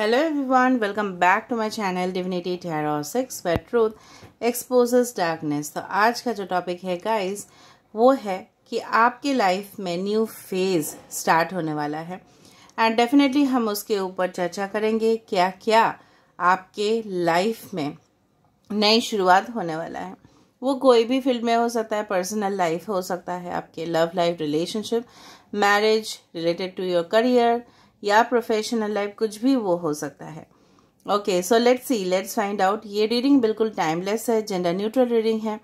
Hello everyone welcome back to my channel divinity Tarot 6 wait truth exposes darkness तो आज का जो topic है गाइस वो है कि आपके लाइफ में न्यू फेज स्टार्ट होने वाला है एंड डेफिनेटली हम उसके ऊपर चर्चा करेंगे क्या क्या आपके लाइफ में नई शुरुआत होने वाला है वो कोई भी फील्ड में हो सकता है पर्सनल लाइफ हो सकता है आपके love life relationship marriage related to your career या प्रोफेशनल लाइफ कुछ भी वो हो सकता है okay so let's see let's find out ये रीडिंग बिल्कुल टाइमलेस है जेंडर न्यूट्रल रीडिंग है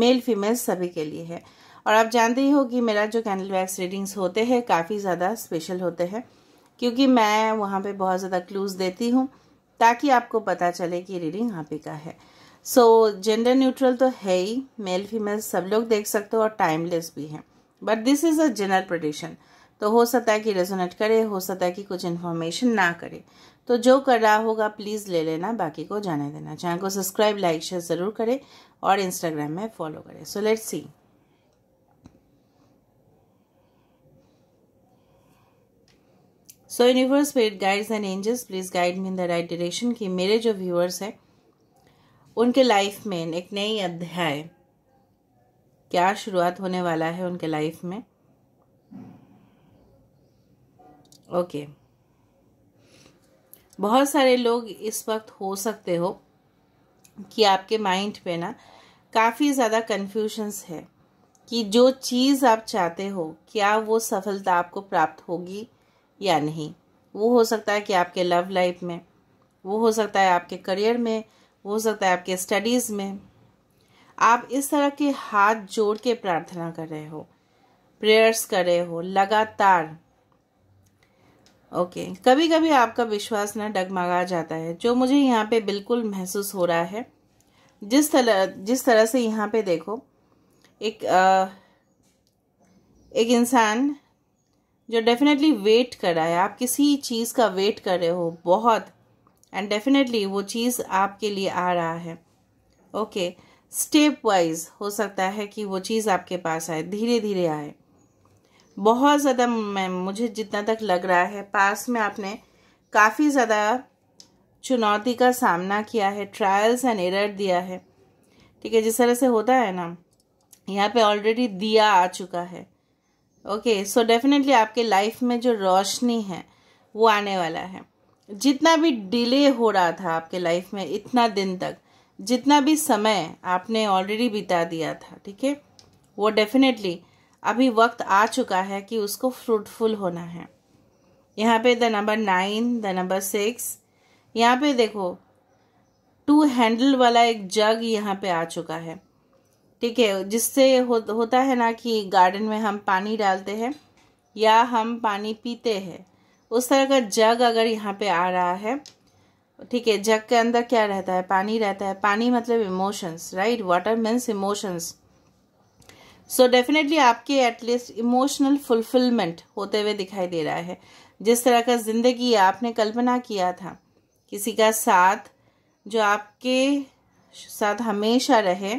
मेल फीमेल सभी के लिए है और आप जानते ही हो कि मेरा जो कैंडल वैक्स रीडिंग्स होते हैं काफ़ी ज़्यादा स्पेशल होते हैं क्योंकि मैं वहाँ पे बहुत ज़्यादा क्लूज़ देती हूँ ताकि आपको पता चले कि रीडिंग आप ही का है सो जेंडर न्यूट्रल तो है ही मेल फीमेल सब लोग देख सकते हो और टाइमलेस भी है but this is a general prediction तो हो सकता है कि रेजोनेट करे हो सकता है कि कुछ इन्फॉर्मेशन ना करे तो जो कर रहा होगा प्लीज़ ले लेना बाकी को जाने देना चैनल को सब्सक्राइब लाइक शेयर ज़रूर करें और इंस्टाग्राम में फॉलो करें so let's see so universe spirit guides and angels please guide me in the right direction कि मेरे जो व्यूअर्स हैं उनके लाइफ में एक नई अध्याय क्या शुरुआत होने वाला है उनके लाइफ में ओके बहुत सारे लोग इस वक्त हो सकते हो कि आपके माइंड पे ना काफ़ी ज़्यादा कन्फ्यूशंस है कि जो चीज़ आप चाहते हो क्या वो सफलता आपको प्राप्त होगी या नहीं वो हो सकता है कि आपके लव लाइफ में वो हो सकता है आपके करियर में वो हो सकता है आपके स्टडीज़ में आप इस तरह के हाथ जोड़ के प्रार्थना कर रहे हो प्रेयर्स कर रहे हो लगातार ओके okay. कभी कभी आपका विश्वास ना डगमगा जाता है जो मुझे यहाँ पे बिल्कुल महसूस हो रहा है जिस तरह जिस तरह से यहाँ पे देखो एक आ, एक इंसान जो डेफिनेटली वेट कर रहा है आप किसी चीज़ का वेट कर रहे हो बहुत एंड डेफिनेटली वो चीज़ आपके लिए आ रहा है ओके स्टेप वाइज हो सकता है कि वो चीज़ आपके पास आए धीरे धीरे आए बहुत ज़्यादा मैं मुझे जितना तक लग रहा है पास में आपने काफ़ी ज़्यादा चुनौती का सामना किया है ट्रायल्स एंड एरर दिया है ठीक है जिस तरह से होता है ना यहाँ पे ऑलरेडी दिया आ चुका है ओके सो डेफिनेटली आपके लाइफ में जो रोशनी है वो आने वाला है जितना भी डिले हो रहा था आपके लाइफ में इतना दिन तक जितना भी समय आपने ऑलरेडी बिता दिया था ठीक है वो डेफिनेटली अभी वक्त आ चुका है कि उसको फ्रूटफुल होना है यहाँ पे the number nine the number six यहाँ पे देखो टू हैंडल वाला एक जग यहाँ पे आ चुका है ठीक है जिससे हो, होता है ना कि गार्डन में हम पानी डालते हैं या हम पानी पीते हैं उस तरह का जग अगर यहाँ पे आ रहा है ठीक है जग के अंदर क्या रहता है पानी रहता है पानी मतलब emotions right water means emotions so definitely आपके एटलीस्ट इमोशनल फुलफिलमेंट होते हुए दिखाई दे रहा है जिस तरह का ज़िंदगी आपने कल्पना किया था किसी का साथ जो आपके साथ हमेशा रहे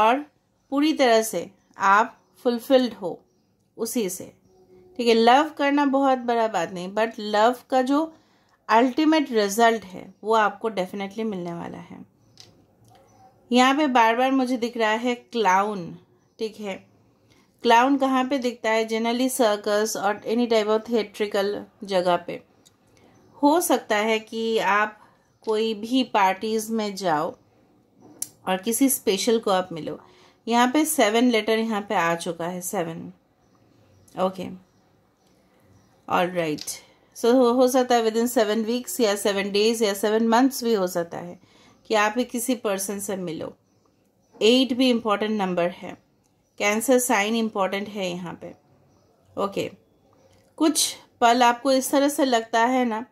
और पूरी तरह से आप फुलफिल्ड हो उसी से ठीक है लव करना बहुत बड़ा बात नहीं बट लव का जो अल्टीमेट रिजल्ट है वो आपको डेफिनेटली मिलने वाला है यहाँ पे बार बार मुझे दिख रहा है क्लाउन ठीक है क्लाउन कहाँ पे दिखता है जनरली सर्कस और एनी टाइप ऑफ थिएट्रिकल जगह पे हो सकता है कि आप कोई भी पार्टीज़ में जाओ और किसी स्पेशल को आप मिलो यहाँ पे सेवन लेटर यहाँ पे आ चुका है seven okay all right so हो सकता है विद इन सेवन वीक्स या सेवन डेज या सेवन मंथ्स भी हो सकता है कि आप किसी पर्सन से मिलो एट भी इम्पॉर्टेंट नंबर है कैंसर साइन इम्पॉर्टेंट है यहाँ पे ओके कुछ पल आपको इस तरह से लगता है ना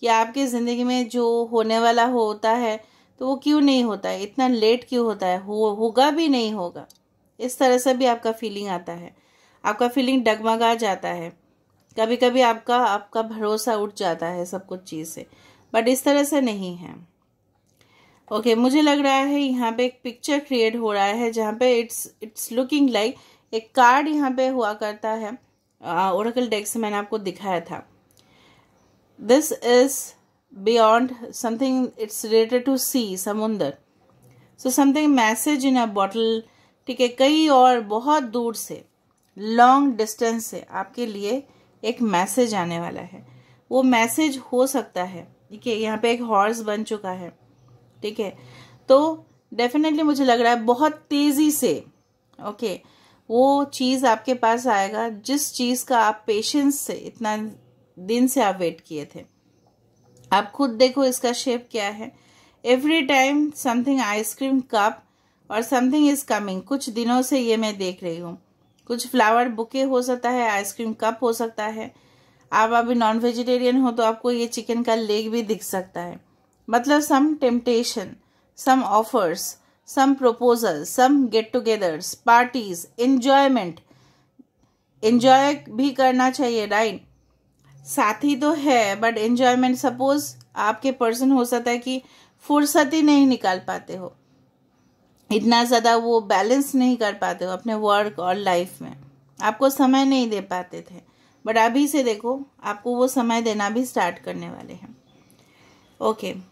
कि आपकी ज़िंदगी में जो होने वाला होता है तो वो क्यों नहीं होता है इतना लेट क्यों होता है हो होगा भी नहीं होगा इस तरह से भी आपका फीलिंग आता है आपका फीलिंग डगमगा जाता है कभी कभी आपका आपका भरोसा उठ जाता है सब कुछ चीज़ से बट इस तरह से नहीं है ओके okay, मुझे लग रहा है यहाँ पे एक पिक्चर क्रिएट हो रहा है जहाँ पे इट्स इट्स लुकिंग लाइक एक कार्ड यहाँ पे हुआ करता है ओरकल डेक्स से मैंने आपको दिखाया था this is beyond something it's related to sea समुंदर so something message in a bottle ठीक है कई और बहुत दूर से लॉन्ग डिस्टेंस से आपके लिए एक मैसेज आने वाला है वो मैसेज हो सकता है ठीक है यहाँ पे एक हॉर्स बन चुका है ठीक है तो डेफिनेटली मुझे लग रहा है बहुत तेज़ी से ओके वो चीज़ आपके पास आएगा जिस चीज़ का आप पेशेंस से इतना दिन से आप वेट किए थे आप खुद देखो इसका शेप क्या है every time something ice cream cup और समथिंग इज कमिंग कुछ दिनों से ये मैं देख रही हूँ कुछ फ्लावर बुके हो सकता है आइसक्रीम कप हो सकता है आप अभी नॉन वेजिटेरियन हो तो आपको ये चिकन का लेग भी दिख सकता है मतलब some temptation some offers some proposal some get togethers parties enjoyment enjoy भी करना चाहिए राइट साथी तो है बट इन्जॉयमेंट सपोज आपके पर्सन हो सकता है कि फुर्सत ही नहीं निकाल पाते हो इतना ज़्यादा वो बैलेंस नहीं कर पाते हो अपने वर्क और लाइफ में आपको समय नहीं दे पाते थे बट अभी से देखो आपको वो समय देना भी स्टार्ट करने वाले हैं ओके okay.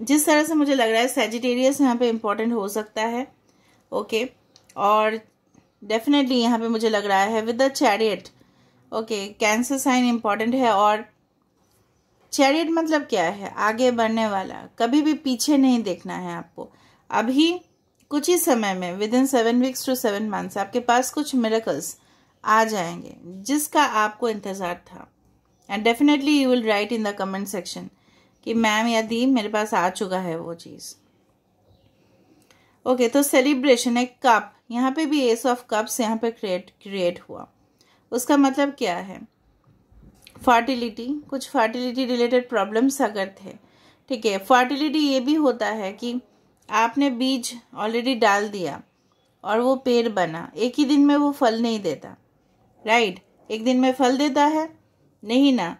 जिस तरह से मुझे लग रहा है सेजिटेरियस यहाँ पे इम्पॉर्टेंट हो सकता है ओके और डेफिनेटली यहाँ पे मुझे लग रहा है with the chariot okay cancer sign important है और चैरियट मतलब क्या है आगे बढ़ने वाला कभी भी पीछे नहीं देखना है आपको अभी कुछ ही समय में within seven weeks to seven months आपके पास कुछ मेरेकल्स आ जाएंगे जिसका आपको इंतज़ार था and definitely you will write in the comment section कि मैम या दी मेरे पास आ चुका है वो चीज़ ओके तो सेलिब्रेशन है कप यहाँ पे भी एस ऑफ कप्स यहाँ पे क्रिएट क्रिएट हुआ उसका मतलब क्या है फर्टिलिटी कुछ फर्टिलिटी रिलेटेड प्रॉब्लम्स अगर थे ठीक है फर्टिलिटी ये भी होता है कि आपने बीज ऑलरेडी डाल दिया और वो पेड़ बना एक ही दिन में वो फल नहीं देता राइट right? एक दिन में फल देता है नहीं ना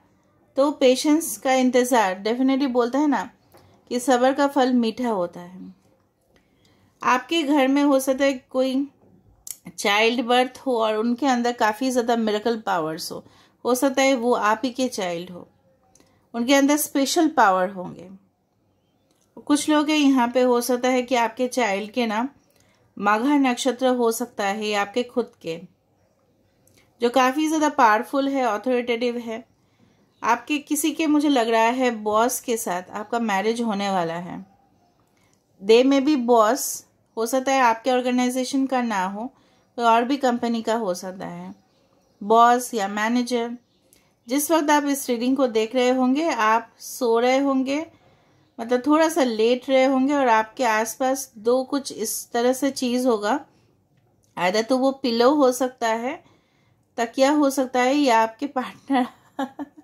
तो पेशेंस का इंतज़ार डेफिनेटली बोलता है ना कि सब्र का फल मीठा होता है आपके घर में हो सकता है कोई चाइल्ड बर्थ हो और उनके अंदर काफ़ी ज़्यादा मिरेकल पावर्स हो हो सकता है वो आप ही के चाइल्ड हो उनके अंदर स्पेशल पावर होंगे कुछ लोग यहाँ पे हो सकता है कि आपके चाइल्ड के ना माघा नक्षत्र हो सकता है आपके खुद के जो काफ़ी ज़्यादा पावरफुल है ऑथोरिटेटिव है आपके किसी के मुझे लग रहा है बॉस के साथ आपका मैरिज होने वाला है दे में भी बॉस हो सकता है आपके ऑर्गेनाइजेशन का ना हो तो और भी कंपनी का हो सकता है बॉस या मैनेजर जिस वक्त आप इस रीडिंग को देख रहे होंगे आप सो रहे होंगे मतलब थोड़ा सा लेट रहे होंगे और आपके आसपास दो कुछ इस तरह से चीज़ होगा आयदा तो वो पिलो हो सकता है तकिया हो सकता है या आपके पार्टनर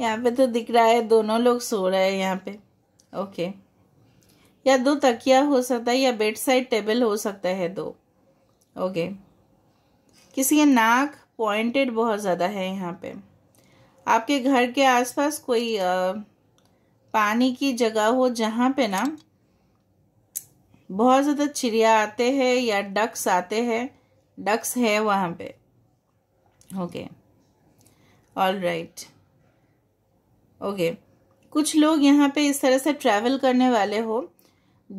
यहाँ पे तो दिख रहा है दोनों लोग सो रहे हैं यहाँ पे ओके या दो तकिया हो सकता है या बेड साइड टेबल हो सकता है दो ओके किसी के नाक पॉइंटेड बहुत ज़्यादा है यहाँ पे आपके घर के आसपास कोई आ, पानी की जगह हो जहाँ पे ना बहुत ज़्यादा चिड़िया आते हैं या डक्स आते हैं डक्स है वहाँ पे ओके ऑल राइट ओके कुछ लोग यहाँ पे इस तरह से ट्रैवल करने वाले हो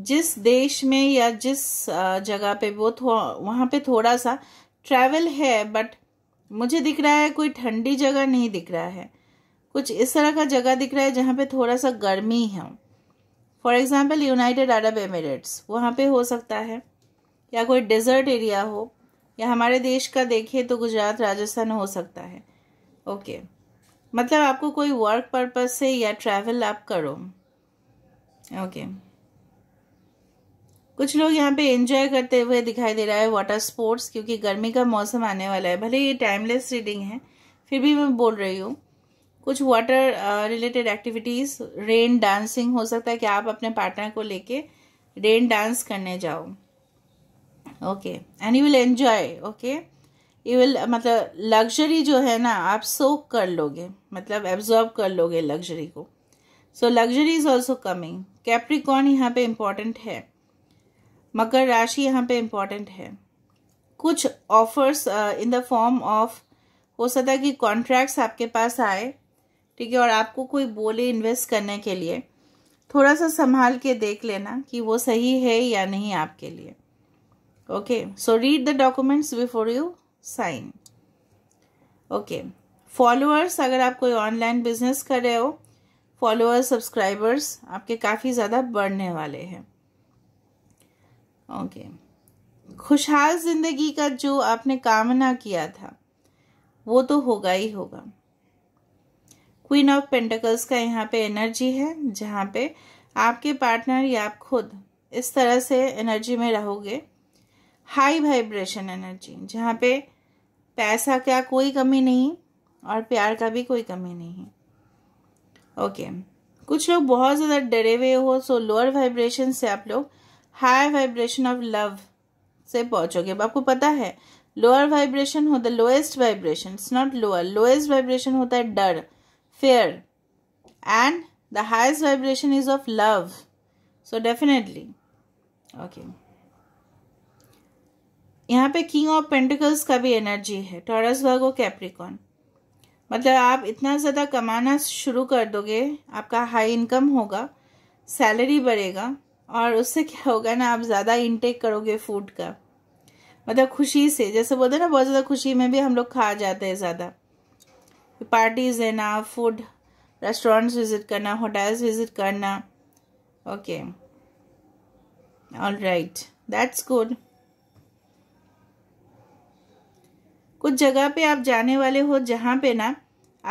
जिस देश में या जिस जगह पे वो थो वहाँ पे थोड़ा सा ट्रैवल है बट मुझे दिख रहा है कोई ठंडी जगह नहीं दिख रहा है कुछ इस तरह का जगह दिख रहा है जहाँ पे थोड़ा सा गर्मी है for example United Arab Emirates वहाँ पे हो सकता है या कोई डेजर्ट एरिया हो या हमारे देश का देखिए तो गुजरात राजस्थान हो सकता है ओके okay. मतलब आपको कोई वर्क पर्पज से या ट्रैवल आप करो ओके okay. कुछ लोग यहाँ पे एंजॉय करते हुए दिखाई दे रहा है वाटर स्पोर्ट्स क्योंकि गर्मी का मौसम आने वाला है भले ये टाइमलेस रीडिंग है फिर भी मैं बोल रही हूँ कुछ water related activities rain dancing हो सकता है कि आप अपने पार्टनर को लेके रेन डांस करने जाओ okay and you will enjoy okay you will मतलब लग्जरी जो है ना आप सोक कर लोगे मतलब एब्जॉर्ब कर लोगे लग्जरी को so luxury is also coming Capricorn यहाँ पे इम्पॉर्टेंट है मकर राशि यहाँ पे इम्पॉर्टेंट है कुछ offers in the form of हो सकता है कि कॉन्ट्रैक्ट्स आपके पास आए ठीक है और आपको कोई बोले इन्वेस्ट करने के लिए थोड़ा सा संभाल के देख लेना कि वो सही है या नहीं आपके लिए okay so read the documents before you sign okay followers अगर आप कोई ऑनलाइन बिजनेस कर रहे हो फॉलोअर्स सब्सक्राइबर्स आपके काफ़ी ज़्यादा बढ़ने वाले हैं ओके खुशहाल ज़िंदगी का जो आपने कामना किया था वो तो होगा ही होगा क्वीन ऑफ पेंटिकल्स का यहाँ पे एनर्जी है जहाँ पे आपके पार्टनर या आप खुद इस तरह से एनर्जी में रहोगे हाई वाइब्रेशन एनर्जी जहाँ पे पैसा का कोई कमी नहीं और प्यार का भी कोई कमी नहीं ओके okay. कुछ लोग बहुत ज़्यादा डरे हुए हो सो लोअर वाइब्रेशन से आप लोग हाई वाइब्रेशन ऑफ लव से पहुंचोगे अब आपको पता है लोअर वाइब्रेशन हो the lowest vibration it's not lower lowest vibration होता है डर fear and the highest vibration is of love so definitely okay यहाँ पे किंग ऑफ पेंटिकल्स का भी एनर्जी है टॉरस वर्गो कैप्रिकॉन मतलब आप इतना ज़्यादा कमाना शुरू कर दोगे आपका हाई इनकम होगा सैलरी बढ़ेगा और उससे क्या होगा ना आप ज़्यादा इनटेक करोगे फूड का मतलब खुशी से जैसे बोलते हैं ना बहुत ज़्यादा खुशी में भी हम लोग खा जाते हैं ज़्यादा पार्टीज देना फूड रेस्टोरेंट्स विज़िट करना होटल्स विज़िट करना okay all right that's good कुछ जगह पे आप जाने वाले हो जहाँ पे ना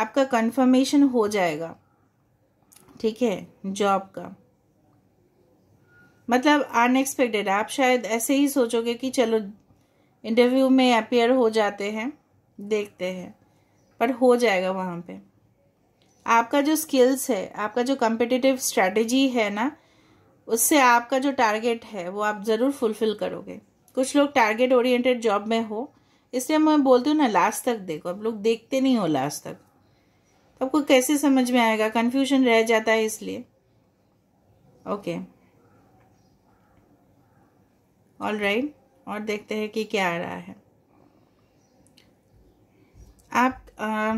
आपका कंफर्मेशन हो जाएगा ठीक है जॉब का मतलब अनएक्सपेक्टेड आप शायद ऐसे ही सोचोगे कि चलो इंटरव्यू में अपेयर हो जाते हैं देखते हैं पर हो जाएगा वहाँ पे आपका जो स्किल्स है आपका जो कम्पिटिटिव स्ट्रैटेजी है ना उससे आपका जो टारगेट है वो आप ज़रूर फुलफिल करोगे कुछ लोग टारगेट ओरिएंटेड जॉब में हो इसलिए मैं बोलती हूँ ना लास्ट तक देखो अब लोग देखते नहीं हो लास्ट तक तो आपको कैसे समझ में आएगा कन्फ्यूजन रह जाता है इसलिए ओके ऑल राइट और देखते हैं कि क्या आ रहा है आप आ,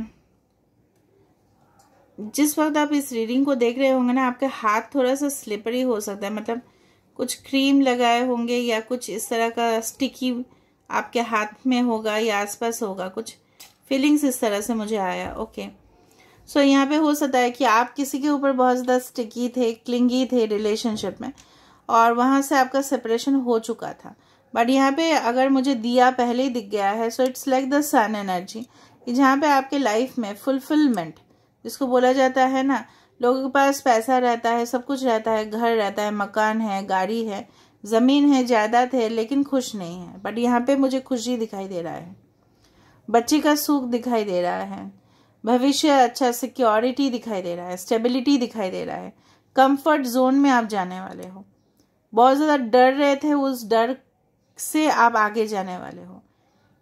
जिस वक्त आप इस रीडिंग को देख रहे होंगे ना आपके हाथ थोड़ा सा स्लिपरी हो सकता है मतलब कुछ क्रीम लगाए होंगे या कुछ इस तरह का स्टिकी आपके हाथ में होगा या आसपास होगा कुछ फीलिंग्स इस तरह से मुझे आया ओके सो so, यहाँ पे हो सकता है कि आप किसी के ऊपर बहुत ज़्यादा स्टिकी थे क्लिंगी थे रिलेशनशिप में और वहाँ से आपका सेपरेशन हो चुका था बट यहाँ पे अगर मुझे दिया पहले ही दिख गया है so it's like the sun energy जहाँ पे आपके लाइफ में फुलफिलमेंट जिसको बोला जाता है ना लोगों के पास पैसा रहता है सब कुछ रहता है घर रहता है मकान है गाड़ी है ज़मीन है जायदाद है लेकिन खुश नहीं है बट यहाँ पे मुझे खुशी दिखाई दे रहा है बच्चे का सुख दिखाई दे रहा है भविष्य अच्छा सिक्योरिटी दिखाई दे रहा है स्टेबिलिटी दिखाई दे रहा है कंफर्ट जोन में आप जाने वाले हो बहुत ज़्यादा डर रहे थे उस डर से आप आगे जाने वाले हो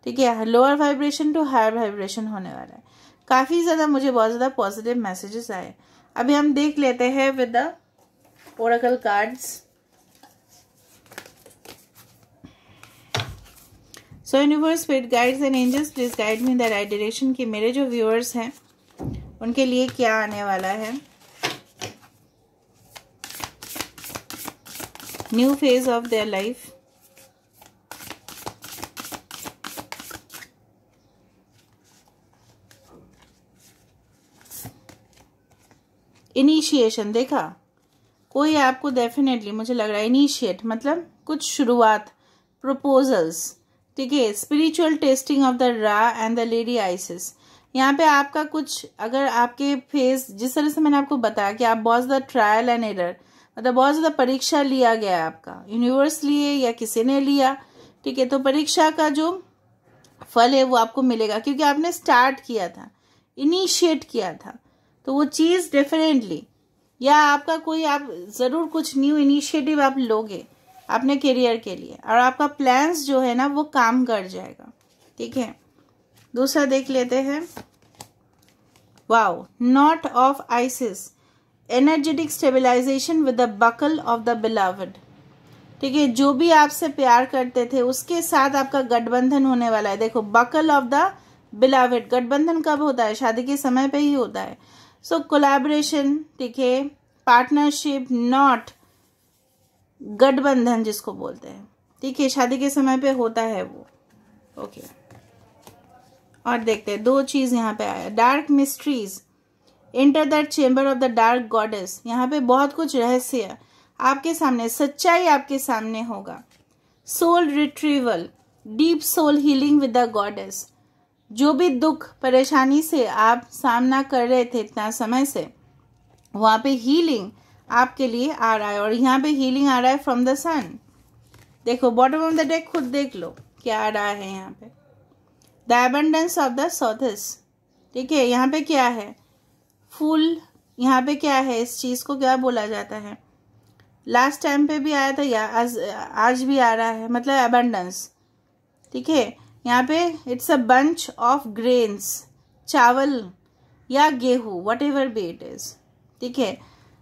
ठीक है lower vibration to higher vibration होने वाला है काफ़ी ज़्यादा मुझे बहुत ज़्यादा पॉजिटिव मैसेजेस आए अभी हम देख लेते हैं with the oracle cards so universe with guides and angels please guide me the right direction कि मेरे जो व्यूअर्स हैं उनके लिए क्या आने वाला है new phase of their life initiation देखा कोई आपको डेफिनेटली मुझे लग रहा है इनिशिएट मतलब कुछ शुरुआत प्रपोजल्स ठीक है spiritual testing of the Ra and the lady Isis यहाँ पे आपका कुछ अगर आपके फेस जिस तरह से मैंने आपको बताया कि आप बहुत ज़्यादा ट्रायल एंड एरर मतलब बहुत ज़्यादा परीक्षा लिया गया है आपका यूनिवर्स लिए या किसी ने लिया ठीक है तो परीक्षा का जो फल है वो आपको मिलेगा क्योंकि आपने स्टार्ट किया था इनिशिएट किया था तो वो चीज़ डेफिनेटली या आपका कोई आप ज़रूर कुछ न्यू इनिशिएटिव आप लोगे अपने करियर के लिए और आपका प्लान्स जो है ना वो काम कर जाएगा ठीक है दूसरा देख लेते हैं wow knot of Isis energetic stabilization with the buckle of the beloved ठीक है जो भी आपसे प्यार करते थे उसके साथ आपका गठबंधन होने वाला है देखो बकल ऑफ द बिलावड गठबंधन कब होता है शादी के समय पे ही होता है सो कोलैबोरेशन ठीक है पार्टनरशिप नॉट गठबंधन जिसको बोलते हैं ठीक है शादी के समय पे होता है वो ओके और देखते हैं दो चीज़ यहाँ पे आया dark mysteries enter that chamber of the dark goddess यहाँ पे बहुत कुछ रहस्य आपके सामने सच्चाई आपके सामने होगा soul retrieval deep soul healing with the goddess जो भी दुख परेशानी से आप सामना कर रहे थे इतना समय से वहाँ पे हीलिंग आपके लिए आ रहा है और यहाँ पे हीलिंग आ रहा है फ्रॉम द सन देखो बॉटम ऑफ द डेक खुद देख लो क्या आ रहा है यहाँ पे the abundance of the south ठीक है यहाँ पे क्या है फूल यहाँ पे क्या है इस चीज़ को क्या बोला जाता है लास्ट टाइम पे भी आया था या आज आज भी आ रहा है मतलब एबंडेंस ठीक है यहाँ पे it's a bunch of grains चावल या गेहूँ whatever be it is ठीक है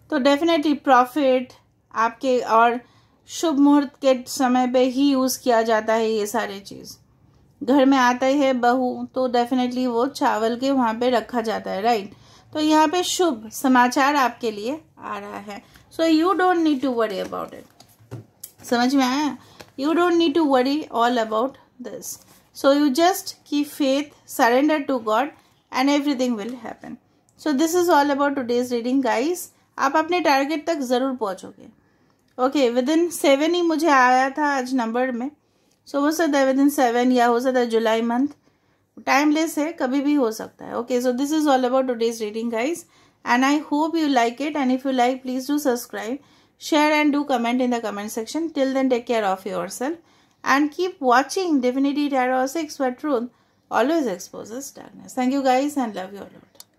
तो डेफिनेटली प्रॉफिट आपके और शुभ मुहूर्त के समय पे ही यूज़ किया जाता है ये सारे चीज़ घर में आता ही है बहू तो डेफिनेटली वो चावल के वहाँ पे रखा जाता है राइट तो यहाँ पे शुभ समाचार आपके लिए आ रहा है so you don't need to worry about it समझ में आया you don't need to worry all about this so you just keep faith surrender to God and everything will happen so this is all about today's reading guys आप अपने target तक ज़रूर पहुंचोगे okay within seven ही मुझे आया था आज नंबर में सो हो सकता है विद इन सेवन या हो सकता है जुलाई मंथ टाइमलेस है कभी भी हो सकता है okay so this is all about to reading guys and I hope you like it and if you like please do subscribe share and do comment in the comment section till then take care of your and keep watching divinity tarot 6 where truth always exposes darkness thank you guys and love you all